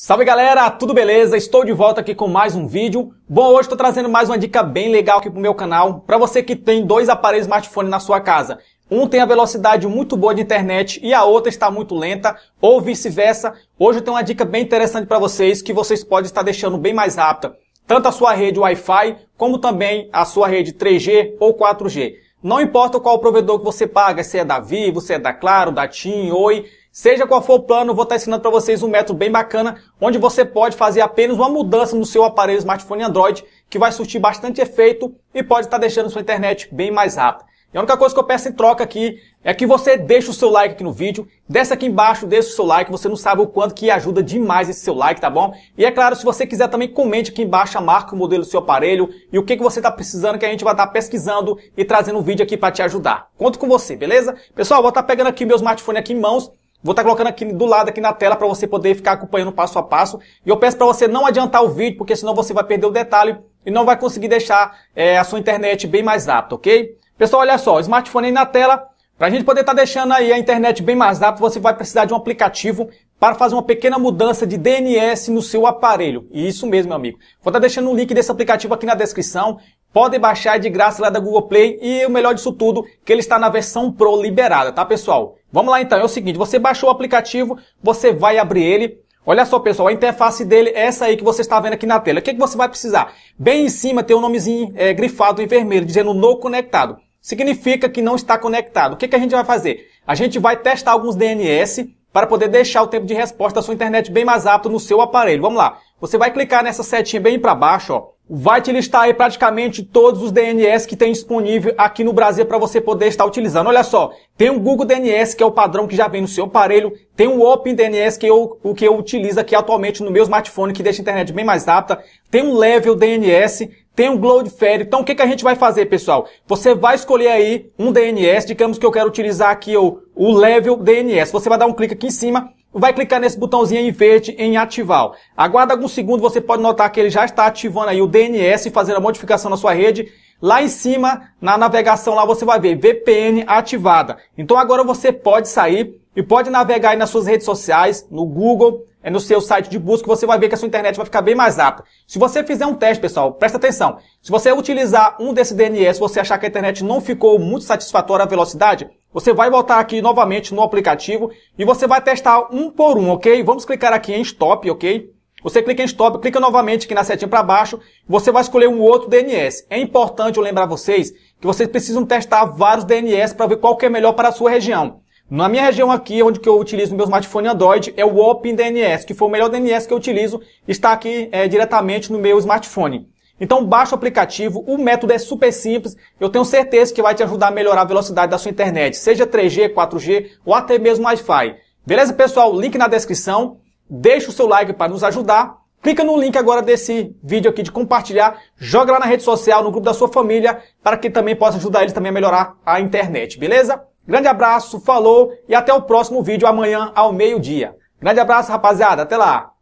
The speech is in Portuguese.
Salve galera, tudo beleza? Estou de volta aqui com mais um vídeo. Bom, hoje estou trazendo mais uma dica bem legal aqui para o meu canal, para você que tem dois aparelhos smartphone na sua casa. Um tem a velocidade muito boa de internet e a outra está muito lenta, ou vice-versa. Hoje eu tenho uma dica bem interessante para vocês, que vocês podem estar deixando bem mais rápida, tanto a sua rede Wi-Fi, como também a sua rede 3G ou 4G. Não importa qual provedor que você paga, se é da Vivo, se é da Claro, da TIM, Oi, Seja qual for o plano, vou estar ensinando para vocês um método bem bacana, onde você pode fazer apenas uma mudança no seu aparelho smartphone Android, que vai surtir bastante efeito e pode estar deixando sua internet bem mais rápida. E a única coisa que eu peço em troca aqui é que você deixe o seu like aqui no vídeo, desce aqui embaixo, deixa o seu like, você não sabe o quanto que ajuda demais esse seu like, tá bom? E é claro, se você quiser também comente aqui embaixo a marca, o modelo do seu aparelho e o que, que você está precisando que a gente vai estar tá pesquisando e trazendo um vídeo aqui para te ajudar. Conto com você, beleza? Pessoal, vou estar tá pegando aqui meu smartphone aqui em mãos Vou estar tá colocando aqui do lado aqui na tela para você poder ficar acompanhando passo a passo. E eu peço para você não adiantar o vídeo, porque senão você vai perder o detalhe e não vai conseguir deixar é, a sua internet bem mais apta, ok? Pessoal, olha só, smartphone aí na tela. Para a gente poder estar tá deixando aí a internet bem mais rápida. você vai precisar de um aplicativo para fazer uma pequena mudança de DNS no seu aparelho. Isso mesmo, meu amigo. Vou estar tá deixando o link desse aplicativo aqui na descrição. Podem baixar de graça lá da Google Play e o melhor disso tudo, que ele está na versão Pro liberada, tá pessoal? Vamos lá então, é o seguinte, você baixou o aplicativo, você vai abrir ele, Olha só, pessoal, a interface dele é essa aí que você está vendo aqui na tela. O que, é que você vai precisar? Bem em cima tem um nomezinho é, grifado em vermelho, dizendo no conectado. Significa que não está conectado. O que, é que a gente vai fazer? A gente vai testar alguns DNS para poder deixar o tempo de resposta da sua internet bem mais rápido no seu aparelho. Vamos lá. Você vai clicar nessa setinha bem para baixo, ó vai te listar aí praticamente todos os DNS que tem disponível aqui no Brasil para você poder estar utilizando. Olha só, tem o Google DNS, que é o padrão que já vem no seu aparelho, tem o Open DNS, que é o que eu utilizo aqui atualmente no meu smartphone, que deixa a internet bem mais rápida, tem o Level DNS, tem o Cloudflare. Então, o que, que a gente vai fazer, pessoal? Você vai escolher aí um DNS, digamos que eu quero utilizar aqui o, o Level DNS. Você vai dar um clique aqui em cima, vai clicar nesse botãozinho em verde em ativar. Aguarda alguns segundos, você pode notar que ele já está ativando aí o DNS, fazendo a modificação na sua rede. Lá em cima, na navegação lá, você vai ver VPN ativada. Então agora você pode sair e pode navegar aí nas suas redes sociais, no Google, é no seu site de busca, você vai ver que a sua internet vai ficar bem mais rápida. Se você fizer um teste, pessoal, presta atenção. Se você utilizar um desse DNS, você achar que a internet não ficou muito satisfatória a velocidade, você vai voltar aqui novamente no aplicativo e você vai testar um por um, ok? Vamos clicar aqui em Stop, ok? Você clica em Stop, clica novamente aqui na setinha para baixo, você vai escolher um outro DNS. É importante eu lembrar vocês que vocês precisam testar vários DNS para ver qual que é melhor para a sua região. Na minha região aqui, onde que eu utilizo meu smartphone Android, é o OpenDNS, que foi o melhor DNS que eu utilizo, está aqui é, diretamente no meu smartphone. Então baixa o aplicativo, o método é super simples, eu tenho certeza que vai te ajudar a melhorar a velocidade da sua internet, seja 3G, 4G ou até mesmo Wi-Fi. Beleza, pessoal? Link na descrição. Deixa o seu like para nos ajudar. Clica no link agora desse vídeo aqui de compartilhar, joga lá na rede social, no grupo da sua família, para que também possa ajudar eles também a melhorar a internet, beleza? Grande abraço, falou e até o próximo vídeo amanhã ao meio-dia. Grande abraço, rapaziada, até lá!